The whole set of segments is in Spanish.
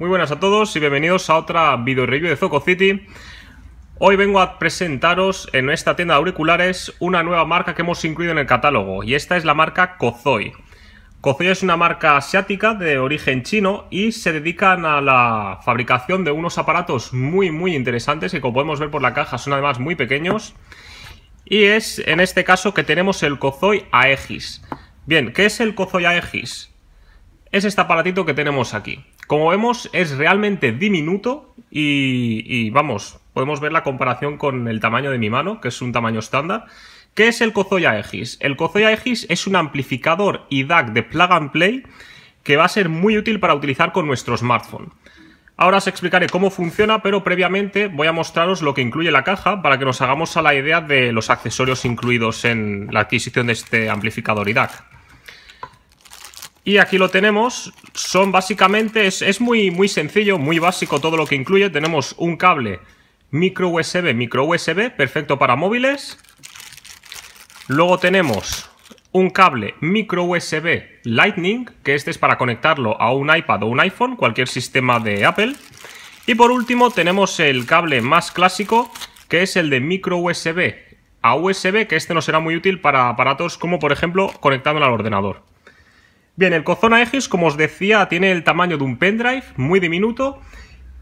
Muy buenas a todos y bienvenidos a otra video review de Zoco City. Hoy vengo a presentaros en esta tienda de auriculares una nueva marca que hemos incluido en el catálogo y esta es la marca Kozoi. Kozoy es una marca asiática de origen chino y se dedican a la fabricación de unos aparatos muy muy interesantes que como podemos ver por la caja son además muy pequeños y es en este caso que tenemos el Kozoy Aegis. Bien, ¿qué es el Kozoy Aegis? es este aparatito que tenemos aquí. Como vemos, es realmente diminuto y, vamos, podemos ver la comparación con el tamaño de mi mano, que es un tamaño estándar. ¿Qué es el Kozoya X? El Kozoya X es un amplificador y DAC de plug and play que va a ser muy útil para utilizar con nuestro smartphone. Ahora os explicaré cómo funciona, pero previamente voy a mostraros lo que incluye la caja para que nos hagamos a la idea de los accesorios incluidos en la adquisición de este amplificador IDAC. Y aquí lo tenemos, son básicamente, es, muy, muy sencillo, muy básico todo lo que incluye. Tenemos un cable micro USB, micro USB, perfecto para móviles. Luego tenemos un cable micro USB Lightning, que este es para conectarlo a un iPad o un iPhone, cualquier sistema de Apple. Y por último tenemos el cable más clásico, que es el de micro USB a USB, que este nos será muy útil para aparatos como por ejemplo conectándolo al ordenador. Bien, el Cozona Aegis, como os decía, tiene el tamaño de un pendrive, muy diminuto,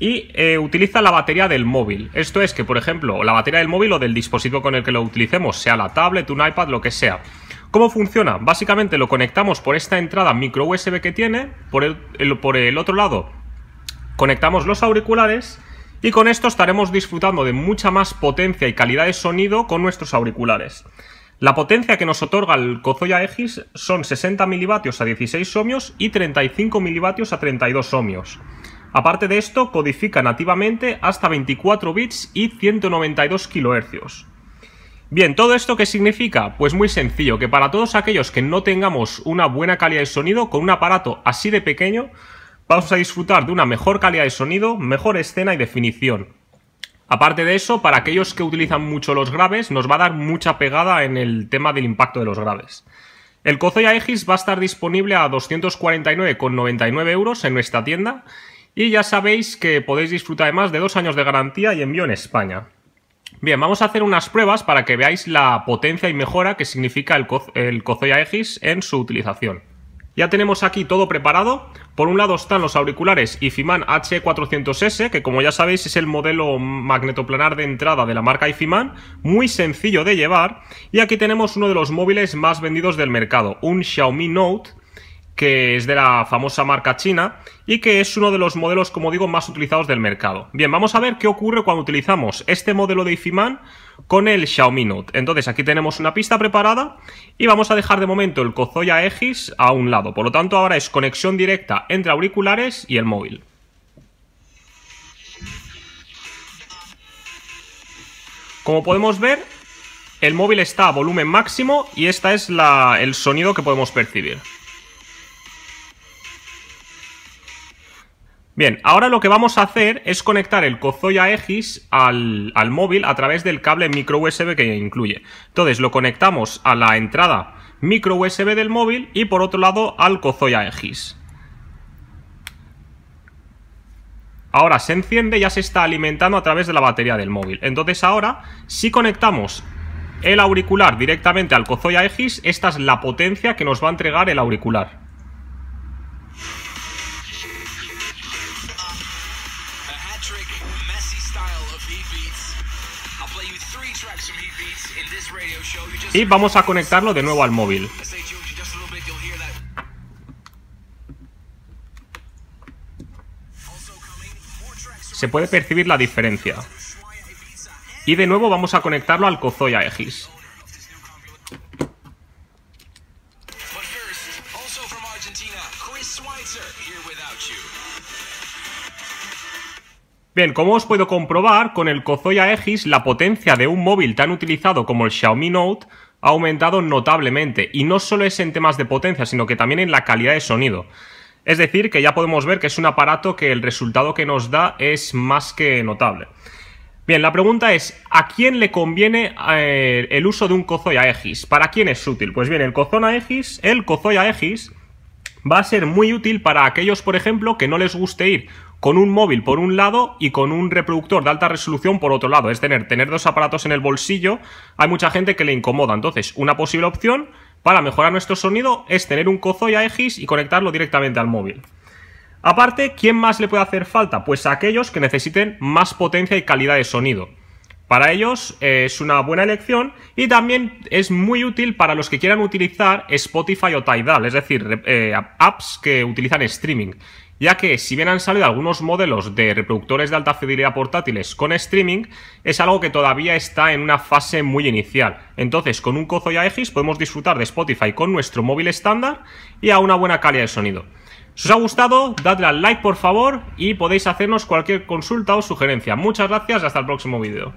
y eh, utiliza la batería del móvil. Esto es que, por ejemplo, la batería del móvil o del dispositivo con el que lo utilicemos, sea la tablet, un iPad, lo que sea. ¿Cómo funciona? Básicamente lo conectamos por esta entrada micro USB que tiene, por el otro lado conectamos los auriculares y con esto estaremos disfrutando de mucha más potencia y calidad de sonido con nuestros auriculares. La potencia que nos otorga el Cozoya X son 60 mW a 16 ohmios y 35 mW a 32 ohmios. Aparte de esto, codifica nativamente hasta 24 bits y 192 kHz. Bien, ¿todo esto qué significa? Pues muy sencillo, que para todos aquellos que no tengamos una buena calidad de sonido, con un aparato así de pequeño, vamos a disfrutar de una mejor calidad de sonido, mejor escena y definición. Aparte de eso, para aquellos que utilizan mucho los graves, nos va a dar mucha pegada en el tema del impacto de los graves. El Cozoy X va a estar disponible a 249,99 euros en nuestra tienda y ya sabéis que podéis disfrutar de más de dos años de garantía y envío en España. Bien, vamos a hacer unas pruebas para que veáis la potencia y mejora que significa el, Cozoy X en su utilización. Ya tenemos aquí todo preparado. Por un lado están los auriculares Ifiman H400S, que como ya sabéis es el modelo magnetoplanar de entrada de la marca Ifiman, muy sencillo de llevar. Y aquí tenemos uno de los móviles más vendidos del mercado, un Xiaomi Note que es de la famosa marca china y que es uno de los modelos, como digo, más utilizados del mercado. Bien, vamos a ver qué ocurre cuando utilizamos este modelo de Ifiman con el Xiaomi Note. Entonces, aquí tenemos una pista preparada y vamos a dejar de momento el Kozoya X a un lado. Por lo tanto, ahora es conexión directa entre auriculares y el móvil. Como podemos ver, el móvil está a volumen máximo y este es el sonido que podemos percibir. Bien, ahora lo que vamos a hacer es conectar el Cozoya X al, móvil a través del cable micro USB que incluye. Entonces lo conectamos a la entrada micro USB del móvil y por otro lado al Cozoya X. Ahora se enciende, ya se está alimentando a través de la batería del móvil. Entonces ahora, si conectamos el auricular directamente al Cozoya X, esta es la potencia que nos va a entregar el auricular. Y vamos a conectarlo de nuevo al móvil. Se puede percibir la diferencia. Y de nuevo vamos a conectarlo al Kozoya X. Bien, como os puedo comprobar, con el cozoya X la potencia de un móvil tan utilizado como el Xiaomi Note ha aumentado notablemente, y no solo es en temas de potencia, sino que también en la calidad de sonido. Es decir, que ya podemos ver que es un aparato que el resultado que nos da es más que notable. Bien, la pregunta es, ¿a quién le conviene eh, el uso de un cozoya X? ¿Para quién es útil? Pues bien, el Cozona X, el X va a ser muy útil para aquellos, por ejemplo, que no les guste ir con un móvil por un lado y con un reproductor de alta resolución por otro lado. Es tener, tener dos aparatos en el bolsillo, hay mucha gente que le incomoda. Entonces, una posible opción para mejorar nuestro sonido es tener un y Aegis y conectarlo directamente al móvil. Aparte, ¿quién más le puede hacer falta? Pues aquellos que necesiten más potencia y calidad de sonido. Para ellos eh, es una buena elección y también es muy útil para los que quieran utilizar Spotify o Tidal, es decir, eh, apps que utilizan streaming ya que si bien han salido algunos modelos de reproductores de alta fidelidad portátiles con streaming, es algo que todavía está en una fase muy inicial. Entonces, con un Cozo ya podemos disfrutar de Spotify con nuestro móvil estándar y a una buena calidad de sonido. Si os ha gustado, dadle al like por favor y podéis hacernos cualquier consulta o sugerencia. Muchas gracias y hasta el próximo vídeo.